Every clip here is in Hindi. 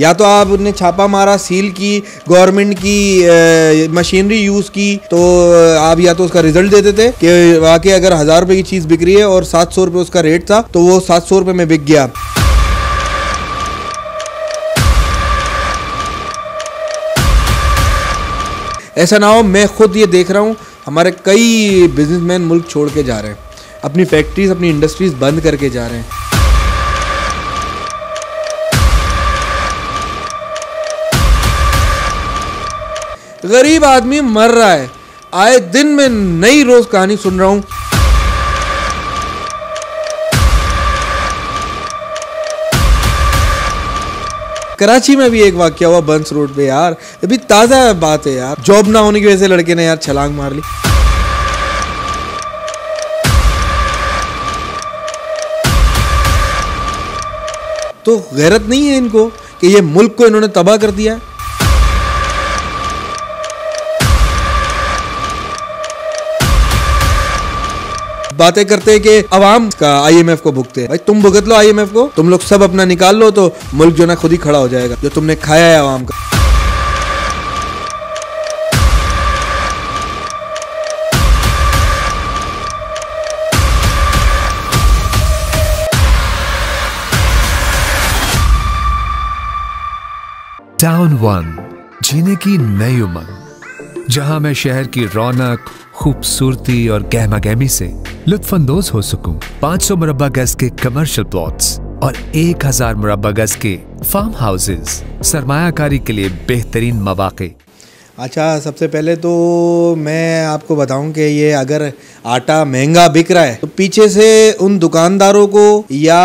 या तो आपने छापा मारा सील की गवर्नमेंट की मशीनरी यूज़ की तो आप या तो उसका रिजल्ट देते थे कि वाकई अगर हज़ार रुपये की चीज़ बिक रही है और सात सौ रुपये उसका रेट था तो वो सात सौ रुपये में बिक गया ऐसा ना हो मैं खुद ये देख रहा हूँ हमारे कई बिजनेसमैन मुल्क छोड़ के जा रहे हैं अपनी फैक्ट्रीज अपनी इंडस्ट्रीज़ बंद करके जा रहे हैं गरीब आदमी मर रहा है आए दिन में नई रोज कहानी सुन रहा हूं कराची में भी एक वाक्य हुआ बंस रोड पे यार अभी ताज़ा बात है यार जॉब ना होने की वजह से लड़के ने यार छलांग मार ली तो गैरत नहीं है इनको कि ये मुल्क को इन्होंने तबाह कर दिया है बातें करते हैं कि अवाम का आईएमएफ को भुगते भाई तुम भुगत लो आईएमएफ को तुम लोग सब अपना निकाल लो तो मुल्क जो ना खुद ही खड़ा हो जाएगा जो तुमने खाया है आवाम का टाउन वन जीने की नई उमंग जहां मैं शहर की रौनक खूबसूरती और गहमा गहमी से लुत्फानंदोज हो सकूं। 500 मुरब्बा गज के कमर्शियल प्लॉट्स और 1000 मुरब्बा गज के फार्म हाउसेज सरमाकारी के लिए बेहतरीन मौाक़े अच्छा सबसे पहले तो मैं आपको बताऊं कि ये अगर आटा महंगा बिक रहा है तो पीछे से उन दुकानदारों को या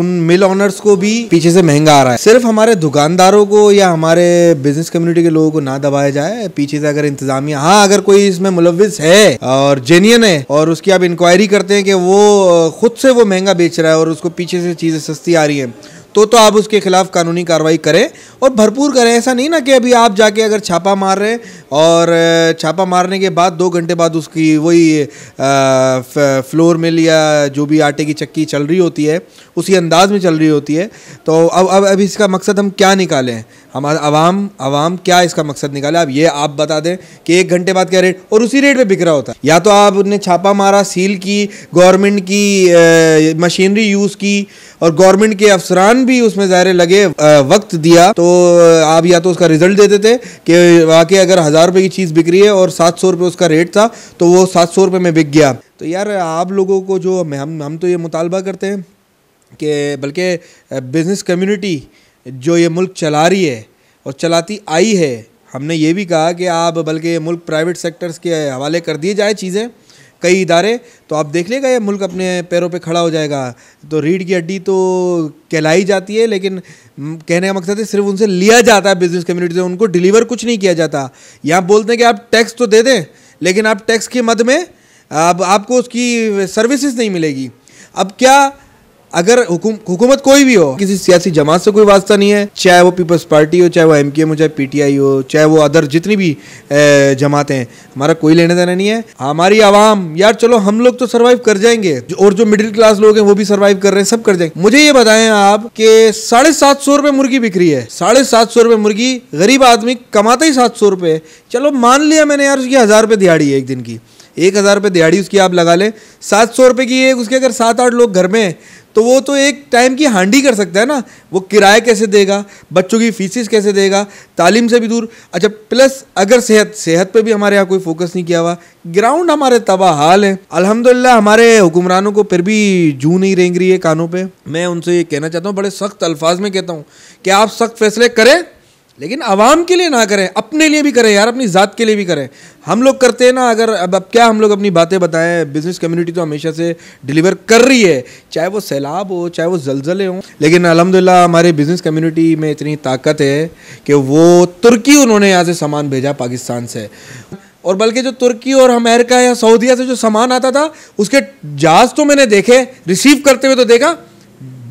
उन मिल ऑनर्स को भी पीछे से महंगा आ रहा है सिर्फ हमारे दुकानदारों को या हमारे बिजनेस कम्युनिटी के लोगों को ना दबाया जाए पीछे से अगर इंतजामिया हाँ अगर कोई इसमें मुलविस है और जेन्यन है और उसकी आप इंक्वायरी करते हैं कि वो खुद से वो महंगा बेच रहा है और उसको पीछे से चीज़ें सस्ती आ रही है तो तो आप उसके खिलाफ कानूनी कार्रवाई करें और भरपूर करें ऐसा नहीं ना कि अभी आप जाके अगर छापा मार रहे हैं और छापा मारने के बाद दो घंटे बाद उसकी वही फ्लोर मिल या जो भी आटे की चक्की चल रही होती है उसी अंदाज में चल रही होती है तो अब अब अभी इसका मकसद हम क्या निकालें हम आवाम आवाम क्या इसका मकसद निकाले आप ये आप बता दें कि एक घंटे बाद क्या रेट और उसी रेट पे बिक रहा होता है या तो आपने छापा मारा सील की गवर्नमेंट की मशीनरी यूज़ की और गवर्नमेंट के अफसरान भी उसमें ज़ाहिर लगे आ, वक्त दिया तो आप या तो उसका रिजल्ट देते थे कि वाकई अगर हज़ार रुपये की चीज़ बिक रही है और सात सौ रुपये उसका रेट था तो वो सात सौ रुपये में बिक गया तो यार आप लोगों को जो हम हम तो ये मुतालबा करते हैं कि बल्कि बिज़नेस कम्यूनिटी जो ये मुल्क चला रही है और चलाती आई है हमने ये भी कहा कि आप बल्कि मुल्क प्राइवेट सेक्टर्स के हवाले कर दिए जाए चीज़ें कई इदारे तो आप देख लेगा ये मुल्क अपने पैरों पे खड़ा हो जाएगा तो रीढ़ की हड्डी तो कहलाई जाती है लेकिन कहने का मकसद है सिर्फ उनसे लिया जाता है बिजनेस कम्युनिटी से उनको डिलीवर कुछ नहीं किया जाता यहाँ बोलते हैं कि आप टैक्स तो दे दें लेकिन आप टैक्स के मद में अब आपको उसकी सर्विसेज नहीं मिलेगी अब क्या अगर हुकूमत कोई भी हो किसी सियासी जमात से कोई वास्ता नहीं है चाहे वो पीपल्स पार्टी हो चाहे वो एम हो चाहे पीटीआई हो चाहे वो अदर जितनी भी जमातें हैं हमारा कोई लेना देना नहीं है हमारी आवाम यार चलो हम लोग तो सर्वाइव कर जाएंगे और जो मिडिल क्लास लोग हैं वो भी सर्वाइव कर रहे हैं सब कर जाएंगे मुझे ये बताएं आप कि साढ़े सात सौ रुपये मुर्गी बिक रही है साढ़े सात सौ रुपये मुर्गी गरीब आदमी कमाता ही सात सौ रुपये चलो मान लिया मैंने यार उसकी हज़ार रुपये दिहाड़ी है एक दिन की एक हज़ार रुपये दिहाड़ी उसकी आप लगा लें सात सौ रुपये की एक उसके अगर सात आठ लोग घर में तो वो तो एक टाइम की हांडी कर सकता है ना वो किराए कैसे देगा बच्चों की फीसिस कैसे देगा तालीम से भी दूर अच्छा प्लस अगर सेहत सेहत पे भी हमारे यहाँ कोई फोकस नहीं किया हुआ ग्राउंड हमारे तबाह हाल है अल्हम्दुलिल्लाह हमारे हुक्मरानों को फिर भी जू नहीं रेंग रही है कानों पर मैं उनसे ये कहना चाहता हूँ बड़े सख्त अल्फाज में कहता हूँ कि आप सख्त फैसले करें लेकिन आवाम के लिए ना करें अपने लिए भी करें यार अपनी ज़ात के लिए भी करें हम लोग करते हैं ना अगर अब अब क्या हम लोग अपनी बातें बताएं बिजनेस कम्युनिटी तो हमेशा से डिलीवर कर रही है चाहे वो सैलाब हो चाहे वो जलजले हों लेकिन अलहमदिल्ला हमारे बिजनेस कम्युनिटी में इतनी ताकत है कि वो तुर्की उन्होंने यहाँ से सामान भेजा पाकिस्तान से और बल्कि जो तुर्की और अमेरिका या सऊदिया से जो सामान आता था उसके जहाज़ तो मैंने देखे रिसीव करते हुए तो देखा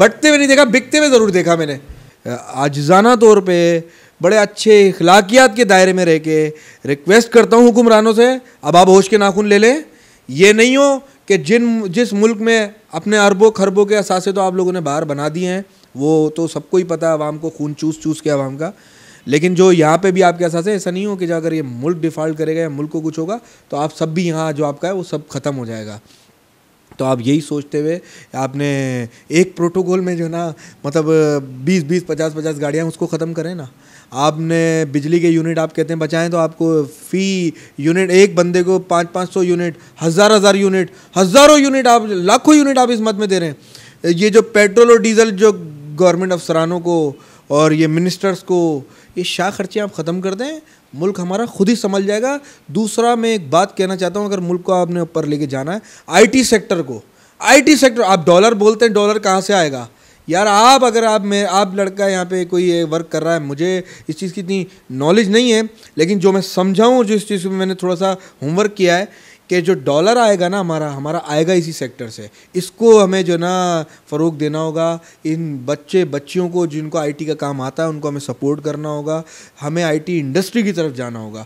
बटते हुए नहीं देखा बिकते हुए ज़रूर देखा मैंने आजाना तौर पर बड़े अच्छे अखलाकियात के दायरे में रह के रिक्वेस्ट करता हूँ हुक्मरानों से अब आप होश के नाखून ले लें ये नहीं हो कि जिन जिस मुल्क में अपने अरबों खरबों के असासे तो आप लोगों ने बाहर बना दिए हैं वो तो सबको ही पता है आवाम को खून चूस चूस के आवाम का लेकिन जो यहाँ पे भी आपके असास है ऐसा नहीं हो कि अगर ये मुल्क डिफ़ॉल्ट करेगा या मुल्क को कुछ होगा तो आप सब भी यहाँ जो आपका है वो सब ख़त्म हो जाएगा तो आप यही सोचते हुए आपने एक प्रोटोकॉल में जो ना मतलब बीस बीस पचास पचास गाड़ियाँ उसको ख़त्म करें ना आपने बिजली के यूनिट आप कहते हैं बचाएं तो आपको फ़ी यूनिट एक बंदे को पाँच पाँच सौ यूनिट हज़ार हज़ार यूनिट हज़ारों यूनिट आप लाखों यूनिट आप इस मत में दे रहे हैं ये जो पेट्रोल और डीजल जो गवर्नमेंट अफसरानों को और ये मिनिस्टर्स को ये शाह खर्चे आप ख़त्म कर दें मुल्क हमारा खुद ही संभल जाएगा दूसरा मैं एक बात कहना चाहता हूँ अगर मुल्क को आपने ऊपर लेके जाना है आईटी सेक्टर को आईटी सेक्टर आप डॉलर बोलते हैं डॉलर कहाँ से आएगा यार आप अगर आप मैं आप लड़का यहाँ पे कोई वर्क कर रहा है मुझे इस चीज़ की इतनी नॉलेज नहीं है लेकिन जो मैं समझाऊँ जो इस चीज़ में मैंने थोड़ा सा होमवर्क किया है कि जो डॉलर आएगा ना हमारा हमारा आएगा इसी सेक्टर से इसको हमें जो ना फ़रोग देना होगा इन बच्चे बच्चियों को जिनको आईटी का काम आता है उनको हमें सपोर्ट करना होगा हमें आईटी इंडस्ट्री की तरफ जाना होगा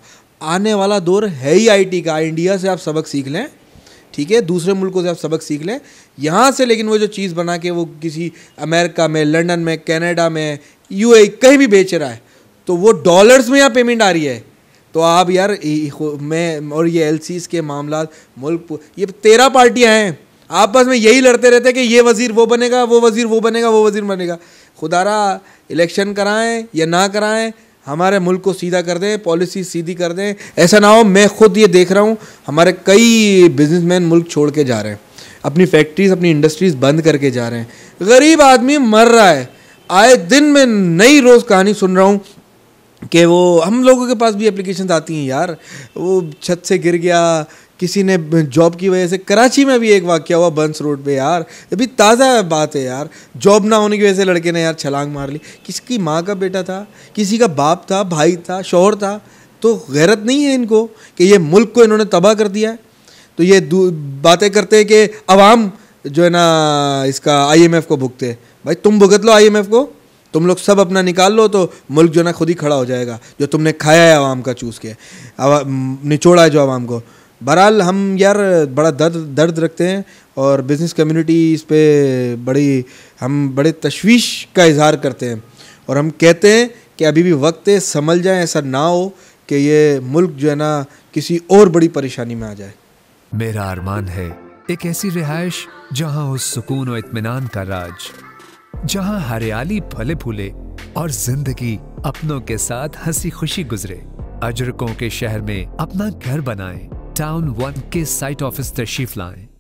आने वाला दौर है ही आईटी का इंडिया से आप सबक सीख लें ठीक है दूसरे मुल्कों से आप सबक सीख लें यहाँ से लेकिन वो जो चीज़ बना के वो किसी अमेरिका में लंदन में कनाडा में यू कहीं भी बेच रहा है तो वो डॉलर्स में यहाँ पेमेंट आ रही है तो आप यार मैं और ये एल के मामला मुल्क ये तेरह पार्टियाँ हैं आपस में यही लड़ते रहते हैं कि ये वज़ीर वो बनेगा वो वज़ीर वो बनेगा वो वज़ीर बनेगा खुदारा इलेक्शन कराएं या ना कराएं हमारे मुल्क को सीधा कर दें पॉलिसी सीधी कर दें ऐसा ना हो मैं खुद ये देख रहा हूँ हमारे कई बिजनेसमैन मुल्क छोड़ के जा रहे हैं अपनी फैक्ट्रीज अपनी इंडस्ट्रीज बंद करके जा रहे हैं गरीब आदमी मर रहा है आए दिन में नई रोज़ कहानी सुन रहा हूँ कि वो हम लोगों के पास भी एप्लीकेशन आती हैं यार वो छत से गिर गया किसी ने जॉब की वजह से कराची में भी एक वाक्य हुआ बंस रोड पे यार अभी ताज़ा बात है यार जॉब ना होने की वजह से लड़के ने यार छलांग मार ली किसकी माँ का बेटा था किसी का बाप था भाई था शोहर था तो गैरत नहीं है इनको कि ये मुल्क को इन्होंने तबाह कर दिया है तो ये बातें करते हैं कि अवाम जो है ना इसका आईएमएफ को भुगते हैं भाई तुम भुगत लो आईएमएफ को तुम लोग सब अपना निकाल लो तो मुल्क जो है ना खुद ही खड़ा हो जाएगा जो तुमने खाया है आवाम का चूस के निचोड़ा है जो आवाम को बहरहाल हम यार बड़ा दर्द दर्द रखते हैं और बिज़नेस कम्युनिटी इस पर बड़ी हम बड़े तशवीश का इजहार करते हैं और हम कहते हैं कि अभी भी वक्त है संभल जाए ऐसा ना हो कि ये मुल्क जो है ना किसी और बड़ी परेशानी में आ जाए मेरा अरमान है एक ऐसी रिहाइश जहाँ उस सुकून और इतमान का राज जहाँ हरियाली फले फूले और जिंदगी अपनों के साथ हंसी खुशी गुजरे अजरकों के शहर में अपना घर बनाएं टाउन वन के साइट ऑफिस तशीफ लाएं